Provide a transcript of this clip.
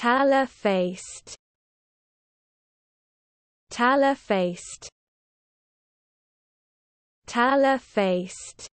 Tala-faced Tala-faced Tala-faced